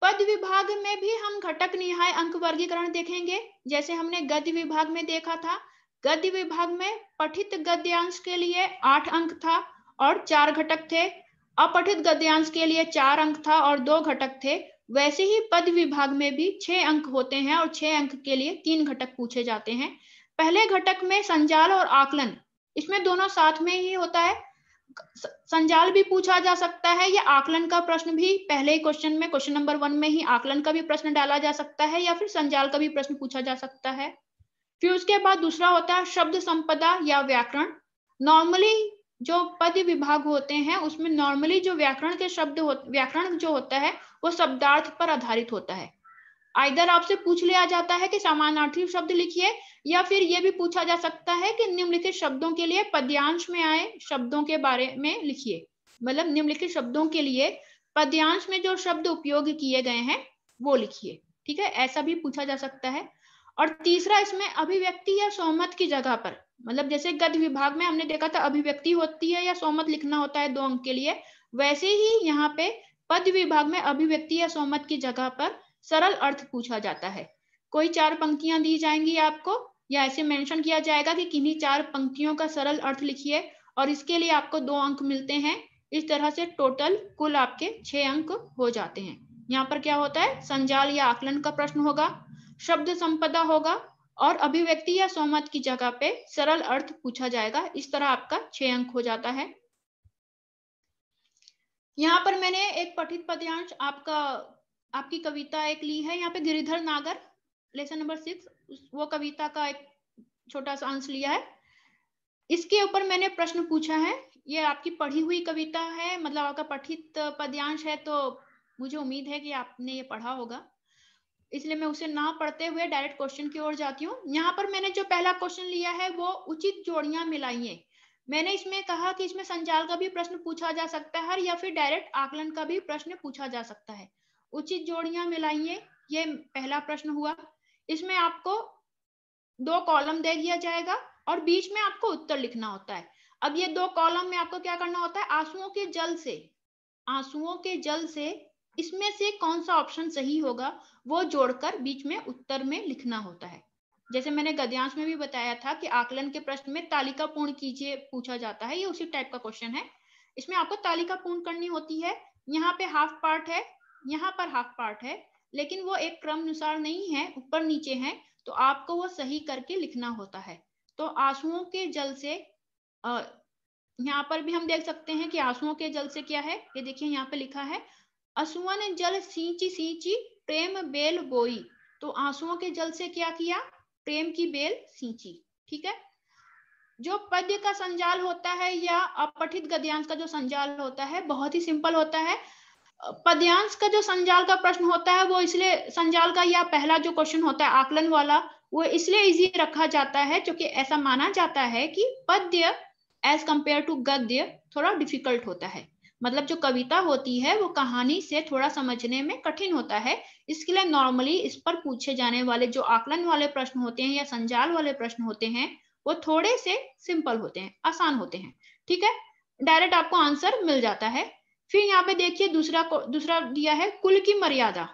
पद विभाग में भी हम घटक निहाय अंक वर्गीकरण देखेंगे जैसे हमने गद्य विभाग में देखा था गद्य विभाग में पठित गद्यांश के लिए आठ अंक था और चार घटक थे अपठित गद्यांश के लिए चार अंक था और दो घटक थे वैसे ही पद विभाग में भी छह अंक होते हैं और छह अंक के लिए तीन घटक पूछे जाते हैं पहले घटक में संजाल और आकलन इसमें दोनों साथ में ही होता है संजाल भी पूछा जा सकता है या आकलन का प्रश्न भी पहले ही क्वेश्चन में क्वेश्चन नंबर वन में ही आकलन का भी प्रश्न डाला जा सकता है या फिर संजाल का भी प्रश्न पूछा जा सकता है फिर उसके बाद दूसरा होता है शब्द संपदा या व्याकरण नॉर्मली जो पद विभाग होते हैं उसमें नॉर्मली जो व्याकरण के शब्द व्याकरण जो होता है वो शब्दार्थ पर आधारित होता है आइधर आपसे पूछ लिया जाता है कि समानार्थी शब्द लिखिए या फिर ये भी पूछा जा सकता है कि निम्नलिखित शब्दों के लिए पद्यांश में आए शब्दों के बारे में लिखिए मतलब निम्नलिखित शब्दों के लिए पद्यांश में जो शब्द उपयोग किए गए हैं वो लिखिए ठीक है ऐसा भी पूछा जा सकता है और तीसरा इसमें अभिव्यक्ति या सौमत की जगह पर मतलब जैसे गद्य विभाग में हमने देखा था अभिव्यक्ति होती है या सौमत लिखना होता है दो अंक के लिए वैसे ही यहाँ पे पद विभाग में अभिव्यक्ति या सौमत की जगह पर सरल अर्थ पूछा जाता है कोई चार पंक्तियां दी जाएंगी आपको या ऐसे मेंशन किया जाएगा कि किन्हीं चार पंक्तियों का सरल अर्थ लिखिए और इसके लिए आपको दो अंक मिलते हैं इस तरह से टोटल कुल आपके छह अंक हो जाते हैं यहाँ पर क्या होता है संजाल या आकलन का प्रश्न होगा शब्द संपदा होगा और अभिव्यक्ति या सौमत की जगह पे सरल अर्थ पूछा जाएगा इस तरह आपका छह अंक हो जाता है यहाँ पर मैंने एक पठित पद्यांश आपका आपकी कविता एक ली है यहाँ पे गिरिधर नागर लेसन नंबर सिक्स वो कविता का एक छोटा सा अंश लिया है इसके ऊपर मैंने प्रश्न पूछा है ये आपकी पढ़ी हुई कविता है मतलब आपका पठित पद्यांश है तो मुझे उम्मीद है कि आपने ये पढ़ा होगा इसलिए मैं उसे ना पढ़ते हुए डायरेक्ट क्वेश्चन की ओर जाती हूँ यहाँ पर मैंने जो पहला क्वेश्चन लिया है वो उचित जोड़ियां है मैंने इसमें कहा कि इसमें संचाल का भी प्रश्न पूछा जा सकता है या फिर डायरेक्ट आकलन का भी प्रश्न पूछा जा सकता है उचित जोड़ियां मिलाइए ये पहला प्रश्न हुआ इसमें आपको दो कॉलम दे दिया जाएगा और बीच में आपको उत्तर लिखना होता है अब ये दो कॉलम में आपको क्या करना होता है आंसुओं के जल से आंसुओं के जल से इसमें से कौन सा ऑप्शन सही होगा वो जोड़कर बीच में उत्तर में लिखना होता है जैसे मैंने गद्यांश में भी बताया था कि आकलन के प्रश्न में तालिका पूर्ण कीजिए पूछा जाता है ये उसी टाइप का क्वेश्चन है इसमें आपको तालिका पूर्ण करनी होती है यहाँ पे हाफ पार्ट है यहाँ पर हाफ पार्ट है लेकिन वो एक क्रम अनुसार नहीं है ऊपर नीचे है तो आपको वो सही करके लिखना होता है तो आंसुओं के जल से अः यहाँ पर भी हम देख सकते हैं कि आंसुओं के जल से क्या है ये देखिए यहाँ पे लिखा है ने जल सींची सींची प्रेम बेल बोई तो आंसुओं के जल से क्या किया प्रेम की बेल सींची ठीक है जो पद्य का संजाल होता है या अपठित गद्यांश का जो संजाल होता है बहुत ही सिंपल होता है पद्यांश का जो संजाल का प्रश्न होता है वो इसलिए संजाल का या पहला जो क्वेश्चन होता है आकलन वाला वो इसलिए इजी रखा जाता है क्योंकि ऐसा माना जाता है कि पद्य एज कंपेयर टू गद्य थोड़ा डिफिकल्ट होता है मतलब जो कविता होती है वो कहानी से थोड़ा समझने में कठिन होता है इसके लिए नॉर्मली इस पर पूछे जाने वाले जो आकलन वाले प्रश्न होते हैं या संजाल वाले प्रश्न होते हैं वो थोड़े से सिंपल होते हैं आसान होते हैं ठीक है डायरेक्ट आपको आंसर मिल जाता है फिर यहाँ पे देखिए दूसरा दूसरा दिया है कुल की मर्यादा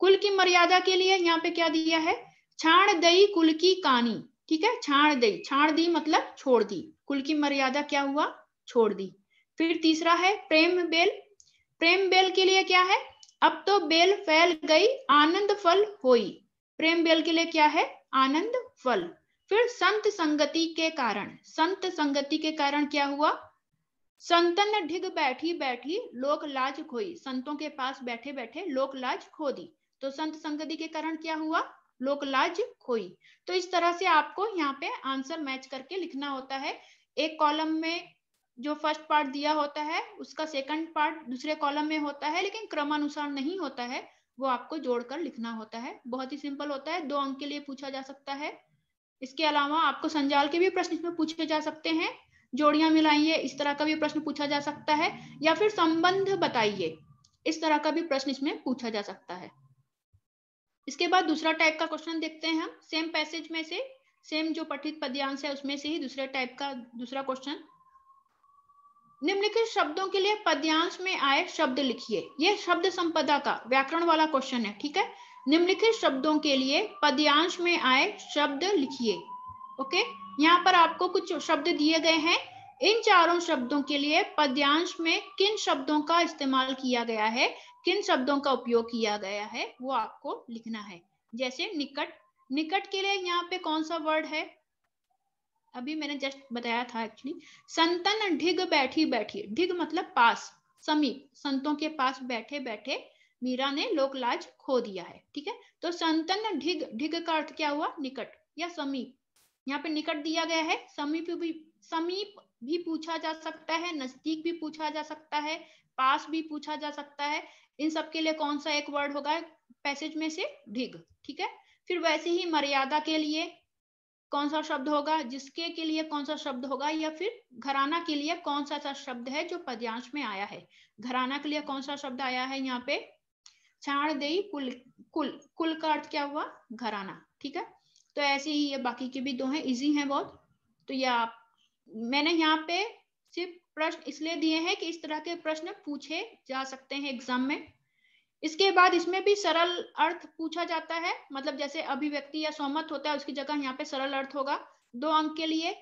कुल की मर्यादा के लिए यहाँ पे क्या दिया है छाण दई कुल की कहानी ठीक है छाण दई छाण दी मतलब छोड़ दी कुल की मर्यादा क्या हुआ छोड़ दी फिर तीसरा है प्रेम बेल प्रेम बेल के लिए क्या है अब तो बेल फैल गई आनंद फल होई प्रेम बेल के लिए क्या है आनंद फल फिर संत संगति के कारण संत संगति के कारण क्या हुआ संतन ढिग बैठी बैठी लोक लाज खोई संतों के पास बैठे बैठे लोक लाज खो दी तो संत संगति के कारण क्या हुआ लोक लाज खोई तो इस तरह से आपको यहाँ पे आंसर मैच करके लिखना होता है एक कॉलम में जो फर्स्ट पार्ट दिया होता है उसका सेकंड पार्ट दूसरे कॉलम में होता है लेकिन क्रमानुसार नहीं होता है वो आपको जोड़कर लिखना होता है बहुत ही सिंपल होता है दो अंक के लिए पूछा जा सकता है इसके अलावा आपको संजाल के भी प्रश्न इसमें पूछे जा सकते हैं जोड़ियां मिलाइए इस तरह का भी प्रश्न पूछा जा सकता है या फिर संबंध बताइए इस तरह का भी प्रश्न इसमें पूछा जा सकता है इसके बाद दूसरा टाइप का क्वेश्चन देखते हैं हम सेम पैसेज में से सेम जो पठित पद्यांश है उसमें से ही दूसरे टाइप का दूसरा क्वेश्चन निम्नलिखित शब्दों के लिए पद्यांश में आए शब्द लिखिए यह शब्द संपदा का व्याकरण वाला क्वेश्चन है ठीक है निम्नलिखित शब्दों के लिए पद्यांश में आए शब्द लिखिए ओके यहाँ पर आपको कुछ शब्द दिए गए हैं इन चारों शब्दों के लिए पद्यांश में किन शब्दों का इस्तेमाल किया गया है किन शब्दों का उपयोग किया गया है वो आपको लिखना है जैसे निकट निकट के लिए यहाँ पे कौन सा वर्ड है अभी मैंने जस्ट बताया था एक्चुअली संतन ढिग बैठी बैठी ढिग मतलब पास समीप संतों के पास बैठे बैठे मीरा ने लोकलाज खो दिया है ठीक है तो संतन ढिग ढिग का अर्थ क्या हुआ निकट या समीप यहाँ पे निकट दिया गया है समीप भी समीप भी पूछा जा सकता है नजदीक भी पूछा जा सकता है पास भी पूछा जा सकता है इन सब के लिए कौन सा एक वर्ड होगा पैसेज में से ढिग ठीक है फिर वैसे ही मर्यादा के लिए कौन सा शब्द होगा जिसके के लिए कौन सा शब्द होगा या फिर घराना के लिए कौन सा सा शब्द है जो पद्यांश में आया है घराना के लिए कौन सा शब्द आया है यहाँ पे छाण दे कुल कुल कुल का अर्थ क्या हुआ घराना ठीक है तो ऐसे ही ये बाकी के भी दो हैं इजी हैं बहुत तो ये आप मैंने यहाँ पे सिर्फ प्रश्न इसलिए दिए हैं कि इस तरह के प्रश्न पूछे जा सकते हैं एग्जाम में इसके बाद इसमें भी सरल अर्थ पूछा जाता है मतलब जैसे अभिव्यक्ति या सहमत होता है उसकी जगह यहाँ पे सरल अर्थ होगा दो अंक के लिए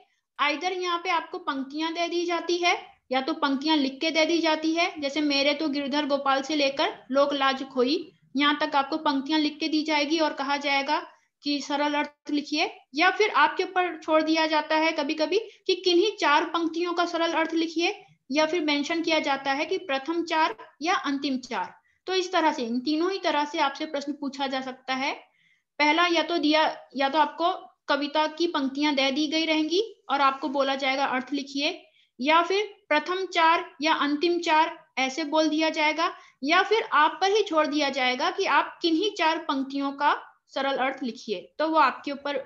आइधर यहाँ पे आपको पंक्तियां दे दी जाती है या तो पंक्तियां लिख के दे दी जाती है जैसे मेरे तो गिरधर गोपाल से लेकर लोक लाज खोई यहाँ तक आपको पंक्तियां लिख के दी जाएगी और कहा जाएगा कि सरल अर्थ लिखिए या फिर आपके ऊपर छोड़ दिया जाता है कभी कभी कि किन्हीं चार पंक्तियों का सरल अर्थ लिखिए या फिर मेंशन किया जाता है कि प्रथम चार या अंतिम चार तो इस तरह से इन तीनों ही तरह से आपसे प्रश्न पूछा जा सकता है पहला या तो दिया या तो आपको कविता की पंक्तियां दे दी गई रहेंगी और आपको बोला जाएगा अर्थ लिखिए या फिर प्रथम चार या अंतिम चार ऐसे बोल दिया जाएगा या फिर आप पर ही छोड़ दिया जाएगा कि आप किन्हीं चार पंक्तियों का सरल अर्थ लिखिए तो वो आपके ऊपर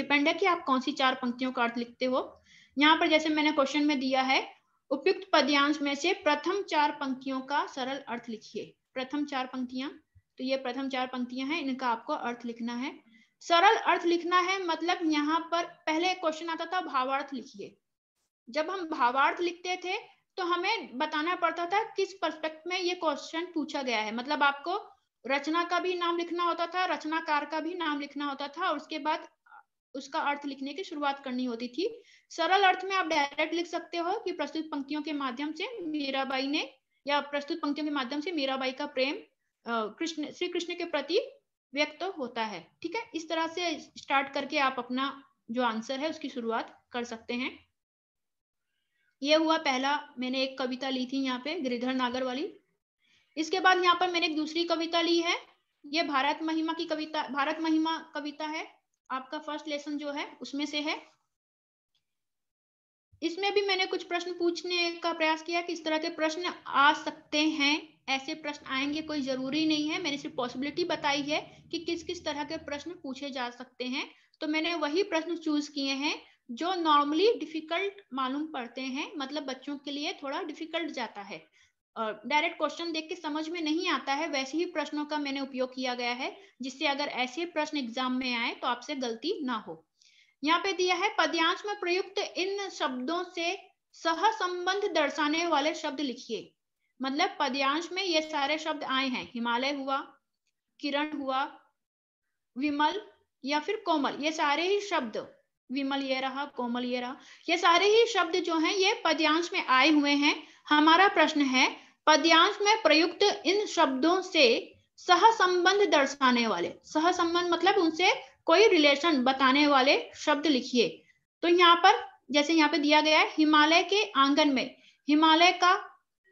डिपेंड है कि आप कौन सी चार पंक्तियों का अर्थ लिखते हो यहाँ पर जैसे मैंने क्वेश्चन में दिया है उपयुक्त पद्यांश में से प्रथम चार पंक्तियों का सरल अर्थ लिखिए प्रथम चार पंक्तियां तो ये प्रथम चार पंक्तियां हैं इनका आपको अर्थ लिखना है सरल अर्थ लिखना है मतलब यहाँ पर पहले एक क्वेश्चन आता था भावार्थ लिखिए जब हम भावार्थ लिखते थे तो हमें बताना पड़ता था किस परस्पेक्ट में ये क्वेश्चन पूछा गया है मतलब आपको रचना का भी नाम लिखना होता था रचनाकार का भी नाम लिखना होता था और उसके बाद उसका अर्थ लिखने की शुरुआत करनी होती थी सरल अर्थ में आप डायरेक्ट लिख सकते हो कि प्रस्तुत पंक्तियों के माध्यम से मीराबाई ने या प्रस्तुत पंक्तियों के माध्यम से मीराबाई का प्रेम कृष्ण श्री कृष्ण के प्रति व्यक्त होता है ठीक है इस तरह से स्टार्ट करके आप अपना जो आंसर है उसकी शुरुआत कर सकते हैं यह हुआ पहला मैंने एक कविता ली थी यहाँ पे गिरिधर नागर वाली इसके बाद यहाँ पर मैंने एक दूसरी कविता ली है ये भारत महिमा की कविता भारत महिमा कविता है आपका फर्स्ट लेसन जो है उसमें से है इसमें भी मैंने कुछ प्रश्न पूछने का प्रयास किया कि इस तरह के प्रश्न आ सकते हैं ऐसे प्रश्न आएंगे कोई जरूरी नहीं है मैंने सिर्फ पॉसिबिलिटी बताई है कि किस किस तरह के प्रश्न पूछे जा सकते हैं तो मैंने वही प्रश्न चूज किए हैं जो नॉर्मली डिफिकल्ट मालूम पड़ते हैं मतलब बच्चों के लिए थोड़ा डिफिकल्ट जाता है और डायरेक्ट क्वेश्चन देख के समझ में नहीं आता है वैसे ही प्रश्नों का मैंने उपयोग किया गया है जिससे अगर ऐसे प्रश्न एग्जाम में आए तो आपसे गलती ना हो यहाँ पे दिया है पद्यांश में प्रयुक्त इन शब्दों से सह संबंध दर्शाने वाले शब्द लिखिए मतलब पद्यांश में ये सारे शब्द आए हैं हिमालय हुआ किरण हुआ विमल या फिर कोमल ये सारे ही शब्द विमल ये रहा कोमल ये रहा ये सारे ही शब्द जो हैं ये पद्यांश में आए हुए हैं हमारा प्रश्न है पद्यांश में प्रयुक्त इन शब्दों से सह संबंध दर्शाने वाले सह संबंध मतलब उनसे कोई रिलेशन बताने वाले शब्द लिखिए तो यहाँ पर जैसे यहाँ पे दिया गया है हिमालय के आंगन में हिमालय का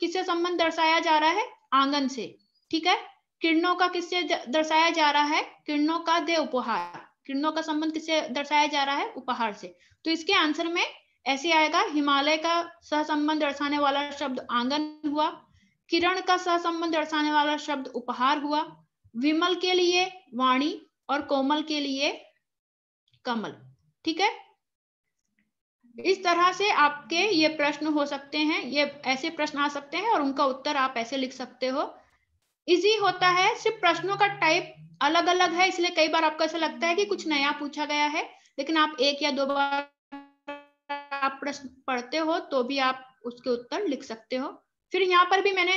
किससे संबंध दर्शाया जा रहा है आंगन से ठीक है किरणों का किससे दर्शाया जा रहा है किरणों का दे उपहार किरणों का संबंध किससे दर्शाया जा रहा है उपहार से तो इसके आंसर में ऐसे आएगा हिमालय का सहसंबंध दर्शाने वाला शब्द आंगन हुआ किरण का सहसंबंध दर्शाने वाला शब्द उपहार हुआ विमल के लिए वाणी और कोमल के लिए कमल ठीक है इस तरह से आपके ये प्रश्न हो सकते हैं ये ऐसे प्रश्न आ सकते हैं और उनका उत्तर आप ऐसे लिख सकते हो इजी होता है सिर्फ प्रश्नों का टाइप अलग अलग है इसलिए कई बार आपको ऐसा लगता है कि कुछ नया पूछा गया है लेकिन आप एक या दो बार आप प्रश्न पढ़ते हो तो भी आप उसके उत्तर लिख सकते हो फिर यहाँ पर भी मैंने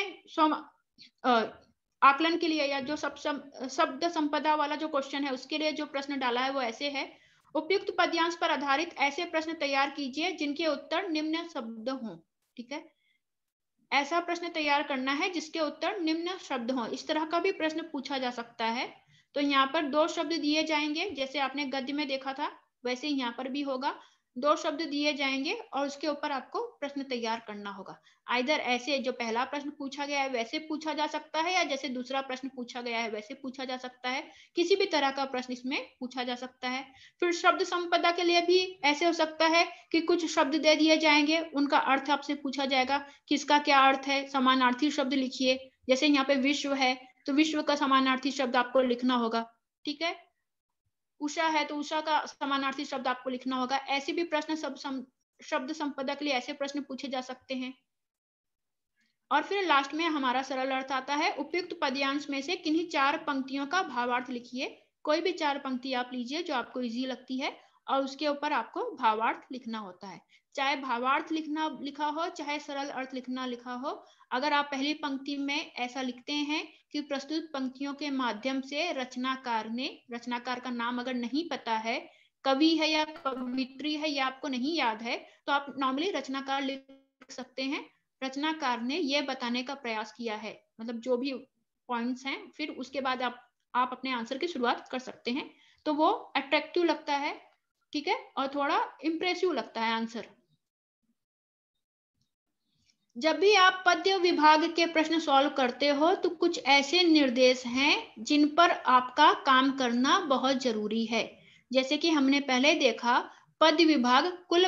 आकलन के लिए या जो सब शब्द संपदा वाला जो क्वेश्चन है उसके लिए जो प्रश्न डाला है वो ऐसे है उपयुक्त पद्यांश पर आधारित ऐसे प्रश्न तैयार कीजिए जिनके उत्तर निम्न शब्द हों ठीक है ऐसा प्रश्न तैयार करना है जिसके उत्तर निम्न शब्द हों इस तरह का भी प्रश्न पूछा जा सकता है तो यहाँ पर दो शब्द दिए जाएंगे जैसे आपने गद्य में देखा था वैसे यहाँ पर भी होगा दो शब्द दिए जाएंगे और उसके ऊपर आपको प्रश्न तैयार करना होगा आइधर ऐसे जो पहला प्रश्न पूछा गया है वैसे पूछा जा सकता है या जैसे दूसरा प्रश्न पूछा गया है वैसे पूछा जा सकता है किसी भी तरह का प्रश्न इसमें पूछा जा सकता है फिर शब्द संपदा के लिए भी ऐसे हो सकता है कि कुछ शब्द दे दिए जाएंगे उनका अर्थ आपसे पूछा जाएगा कि इसका क्या अर्थ है समानार्थी शब्द लिखिए जैसे यहाँ पे विश्व है तो विश्व का समानार्थी शब्द आपको लिखना होगा ठीक है उषा है तो उषा का समानार्थी शब्द आपको लिखना होगा ऐसे भी प्रश्न सब सम, शब्द संपदा के लिए ऐसे प्रश्न पूछे जा सकते हैं और फिर लास्ट में हमारा सरल अर्थ आता है उपयुक्त पद्यांश में से किन्हीं चार पंक्तियों का भावार्थ लिखिए कोई भी चार पंक्ति आप लीजिए जो आपको इजी लगती है और उसके ऊपर आपको भावार्थ लिखना होता है चाहे भावार्थ लिखना लिखा हो चाहे सरल अर्थ लिखना लिखा हो अगर आप पहली पंक्ति में ऐसा लिखते हैं कि प्रस्तुत पंक्तियों के माध्यम से रचनाकार ने रचनाकार का नाम अगर नहीं पता है कवि है या कवित्री है या आपको नहीं याद है तो आप नॉर्मली रचनाकार लिख सकते हैं रचनाकार ने यह बताने का प्रयास किया है मतलब जो भी पॉइंट्स हैं फिर उसके बाद आप आप अपने आंसर की शुरुआत कर सकते हैं तो वो अट्रैक्टिव लगता है ठीक है और थोड़ा इम्प्रेसिव लगता है आंसर जब भी आप पद्य विभाग के प्रश्न सॉल्व करते हो तो कुछ ऐसे निर्देश हैं जिन पर आपका काम करना बहुत जरूरी है जैसे कि हमने पहले देखा पद्य विभाग कुल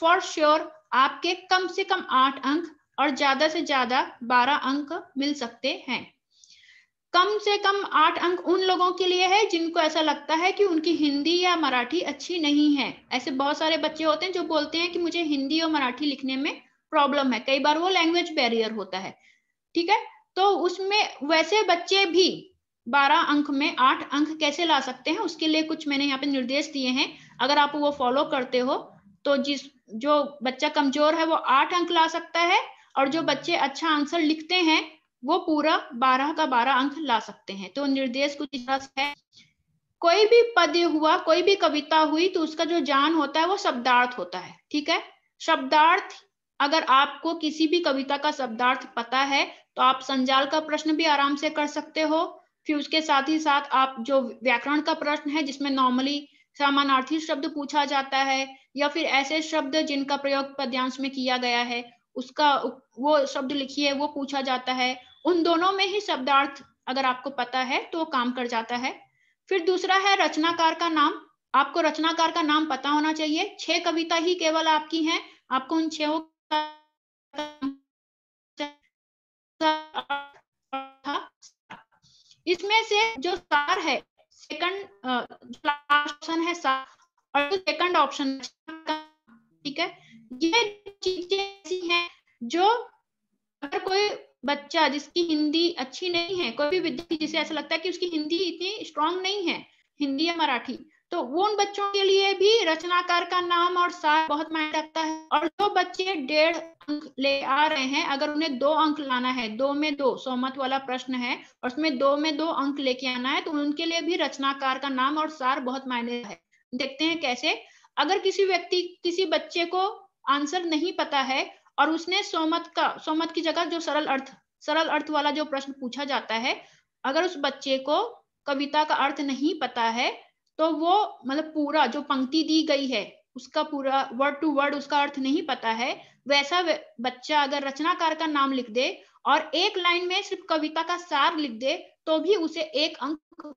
फॉर श्योर sure, आपके कम से कम आठ अंक और ज्यादा से ज्यादा बारह अंक मिल सकते हैं कम से कम आठ अंक उन लोगों के लिए है जिनको ऐसा लगता है कि उनकी हिंदी या मराठी अच्छी नहीं है ऐसे बहुत सारे बच्चे होते हैं जो बोलते हैं कि मुझे हिंदी और मराठी लिखने में प्रॉब्लम है कई बार वो लैंग्वेज बैरियर होता है ठीक है तो उसमें वैसे बच्चे भी बारह अंक में आठ अंक कैसे ला सकते हैं उसके लिए कुछ मैंने यहाँ पे निर्देश दिए हैं अगर आप वो फॉलो करते हो तो जिस जो बच्चा कमजोर है वो आठ अंक ला सकता है और जो बच्चे अच्छा आंसर लिखते हैं वो पूरा बारह का बारह अंक ला सकते हैं तो निर्देश कुछ है कोई भी पद हुआ कोई भी कविता हुई तो उसका जो जान होता है वो शब्दार्थ होता है ठीक है शब्दार्थ अगर आपको किसी भी कविता का शब्दार्थ पता है तो आप संजाल का प्रश्न भी आराम से कर सकते हो फिर उसके साथ ही साथ आप जो व्याकरण का प्रश्न है जिसमें नॉर्मली समानार्थी शब्द पूछा जाता है या फिर ऐसे शब्द जिनका प्रयोग पद्यांश में किया गया है उसका वो शब्द लिखिए वो पूछा जाता है उन दोनों में ही शब्दार्थ अगर आपको पता है तो काम कर जाता है फिर दूसरा है रचनाकार का नाम आपको रचनाकार का नाम पता होना चाहिए छह कविता ही केवल आपकी हैं आपको उन छह इसमें से जो सार है सेकंड ऑप्शन uh, है और जो सेकंड ऑप्शन ठीक है ये चीजें ऐसी हैं जो अगर कोई बच्चा जिसकी हिंदी अच्छी नहीं है कोई भी विद्यार्थी जिसे ऐसा लगता है कि उसकी हिंदी इतनी स्ट्रांग नहीं है हिंदी या मराठी तो उन बच्चों के लिए भी रचनाकार का नाम और सार बहुत मायने रखता है और जो बच्चे डेढ़ अंक ले आ रहे हैं अगर उन्हें दो अंक लाना है दो में दो सोमत वाला प्रश्न है और उसमें दो में दो अंक लेके आना है तो उनके लिए भी रचनाकार का नाम और सार बहुत मायने है देखते हैं कैसे अगर किसी व्यक्ति किसी बच्चे को आंसर नहीं पता है और उसने सोमत का सोमत की जगह जो सरल अर्थ सरल अर्थ वाला जो प्रश्न पूछा जाता है अगर उस बच्चे को कविता का अर्थ नहीं पता है तो वो मतलब पूरा जो पंक्ति दी गई है उसका पूरा वर्ड टू वर्ड उसका अर्थ नहीं पता है वैसा बच्चा अगर रचनाकार का नाम लिख दे और एक लाइन में सिर्फ कविता का सार लिख दे तो भी उसे एक अंक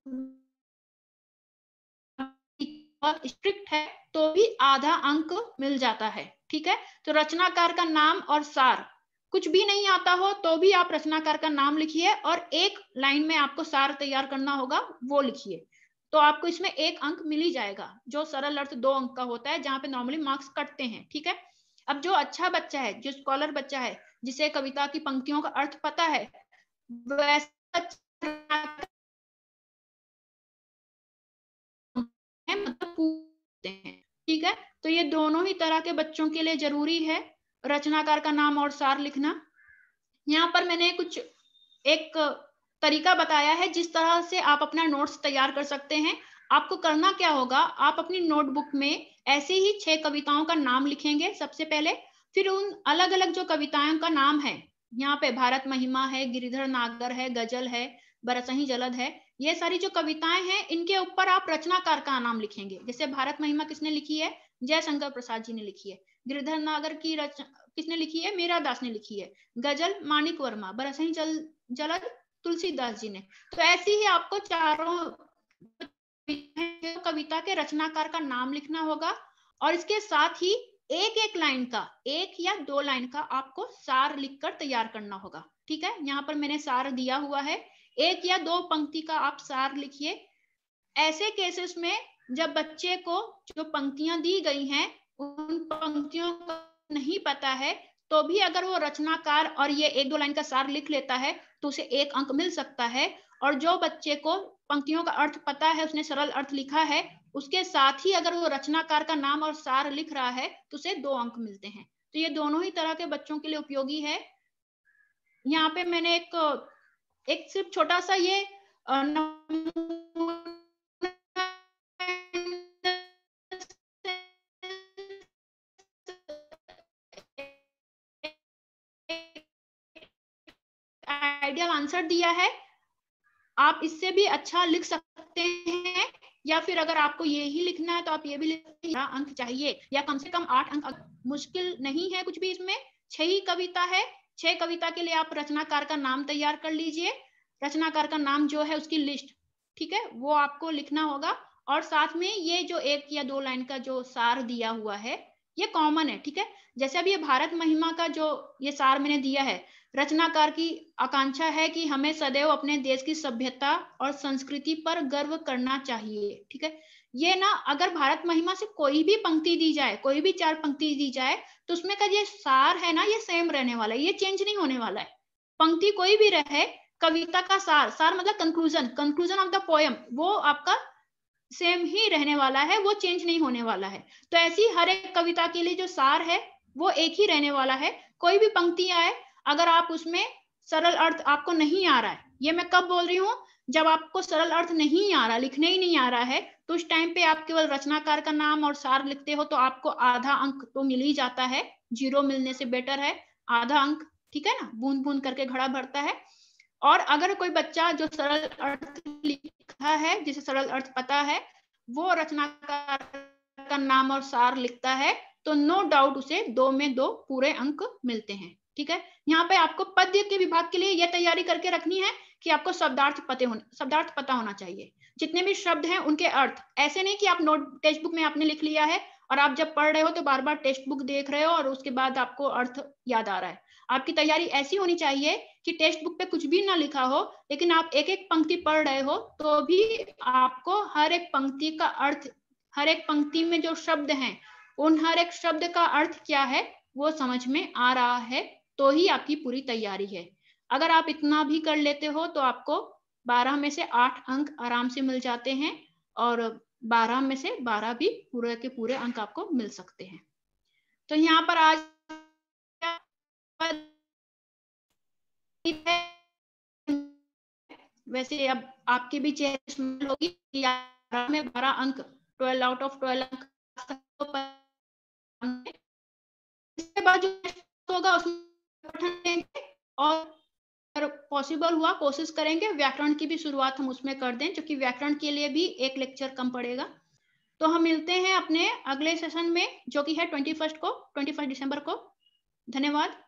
स्ट्रिक्ट है तो भी आधा अंक मिल जाता है ठीक है तो रचनाकार का नाम और सार कुछ भी नहीं आता हो तो भी आप रचनाकार का नाम लिखिए और एक लाइन में आपको सार तैयार करना होगा वो लिखिए तो आपको इसमें एक अंक मिल ही जाएगा जो सरल अर्थ दो अंक का होता है जहां पे नॉर्मली मार्क्स कटते हैं ठीक है अब जो अच्छा बच्चा है जो स्कॉलर बच्चा है जिसे कविता की पंक्तियों का अर्थ पता है वैसा मतलब ठीक है तो ये दोनों ही तरह के बच्चों के लिए जरूरी है रचनाकार का नाम और सार लिखना यहाँ पर मैंने कुछ एक तरीका बताया है जिस तरह से आप अपना नोट्स तैयार कर सकते हैं आपको करना क्या होगा आप अपनी नोटबुक में ऐसी ही छह कविताओं का नाम लिखेंगे सबसे पहले फिर उन अलग अलग जो कविताओं का नाम है यहाँ पे भारत महिमा है गिरिधर नागर है गजल है बरसही जलद है ये सारी जो कविताएं हैं इनके ऊपर आप रचनाकार का नाम लिखेंगे जैसे भारत महिमा किसने लिखी है जयशंकर प्रसाद जी ने लिखी है गिरिधर नागर की रचना किसने लिखी है मेरा दास ने लिखी है गजल मानिक वर्मा बरसही जल जलद तुलसीदास जी ने तो ऐसी ही आपको चारों कविता के रचनाकार का नाम लिखना होगा और इसके साथ ही एक एक लाइन का एक या दो लाइन का आपको सार लिखकर तैयार करना होगा ठीक है यहाँ पर मैंने सार दिया हुआ है एक या दो पंक्ति का आप सार लिखिए ऐसे केसेस में जब बच्चे को जो पंक्तियां दी गई हैं उन पंक्तियों का नहीं पता है तो भी अगर वो रचनाकार और ये एक दो लाइन का सार लिख लेता है तो उसे एक अंक मिल सकता है और जो बच्चे को पंक्तियों का अर्थ पता है उसने सरल अर्थ लिखा है उसके साथ ही अगर वो रचनाकार का नाम और सार लिख रहा है तो उसे दो अंक मिलते हैं तो ये दोनों ही तरह के बच्चों के लिए उपयोगी है यहाँ पे मैंने एक एक सिर्फ छोटा सा ये आंसर दिया है आप इससे भी अच्छा लिख सकते हैं या फिर अगर आपको ये ही लिखना है तो आप ये भी लिख अंक चाहिए या कम से कम आठ अंक मुश्किल नहीं है कुछ भी इसमें छह ही कविता है छह कविता के लिए आप रचनाकार का नाम तैयार कर लीजिए रचनाकार का नाम जो है उसकी लिस्ट ठीक है वो आपको लिखना होगा और साथ में ये जो एक या दो लाइन का जो सार दिया हुआ है ये कॉमन है ठीक है जैसे अभी ये भारत महिमा का जो ये सार मैंने दिया है रचनाकार की आकांक्षा है कि हमें सदैव अपने देश की सभ्यता और संस्कृति पर गर्व करना चाहिए ठीक है ये ना अगर भारत महिमा से कोई भी पंक्ति दी जाए कोई भी चार पंक्ति दी जाए तो उसमें का ये सार है ना ये सेम रहने वाला है ये चेंज नहीं होने वाला है पंक्ति कोई भी रहे कविता का सार सार मतलब conclusion conclusion of the poem वो आपका सेम ही रहने वाला है वो चेंज नहीं होने वाला है तो ऐसी हर एक कविता के लिए जो सार है वो एक ही रहने वाला है कोई भी पंक्ति आए अगर आप उसमें सरल अर्थ आपको नहीं आ रहा है ये मैं कब बोल रही हूँ जब आपको सरल अर्थ नहीं आ रहा लिखने ही नहीं आ रहा है तो उस टाइम पे आप केवल रचनाकार का नाम और सार लिखते हो तो आपको आधा अंक तो मिल ही जाता है जीरो मिलने से बेटर है आधा अंक ठीक है ना बूंद बूंद करके घड़ा भरता है और अगर कोई बच्चा जो सरल अर्थ लिख है जिसे सरल अर्थ पता है वो रचनाकार का नाम और सार लिखता है तो नो डाउट उसे दो में दो पूरे अंक मिलते हैं ठीक है यहाँ पे आपको पद्य के विभाग के लिए यह तैयारी करके रखनी है कि आपको शब्दार्थ पते होने शब्दार्थ पता होना चाहिए जितने भी शब्द हैं उनके अर्थ ऐसे नहीं कि आप नोट टेक्स्ट बुक में आपने लिख लिया है और आप जब पढ़ रहे हो तो बार बार टेक्स्ट बुक देख रहे हो और उसके बाद आपको अर्थ याद आ रहा है आपकी तैयारी ऐसी होनी चाहिए कि टेक्स्ट बुक पे कुछ भी ना लिखा हो लेकिन आप एक एक पंक्ति पढ़ रहे हो तो भी आपको हर एक पंक्ति का अर्थ हर एक पंक्ति में जो शब्द हैं उन हर एक शब्द का अर्थ क्या है वो समझ में आ रहा है तो ही आपकी पूरी तैयारी है अगर आप इतना भी कर लेते हो तो आपको बारह में से आठ अंक आराम से मिल जाते हैं और बारह में से बारह भी पूरे के पूरे अंक आपको मिल सकते हैं तो यहाँ पर आज वैसे अब आपके भी चेहरे होगी में बारह अंक ट्वेल्व आउट ऑफ ट्वेल्व अंक तो इसके बाद जो होगा उसमें और पॉसिबल हुआ कोशिश करेंगे व्याकरण की भी शुरुआत हम उसमें कर दें क्योंकि व्याकरण के लिए भी एक लेक्चर कम पड़ेगा तो हम मिलते हैं अपने अगले सेशन में जो कि है ट्वेंटी फर्स्ट को ट्वेंटी फर्स्ट दिसंबर को धन्यवाद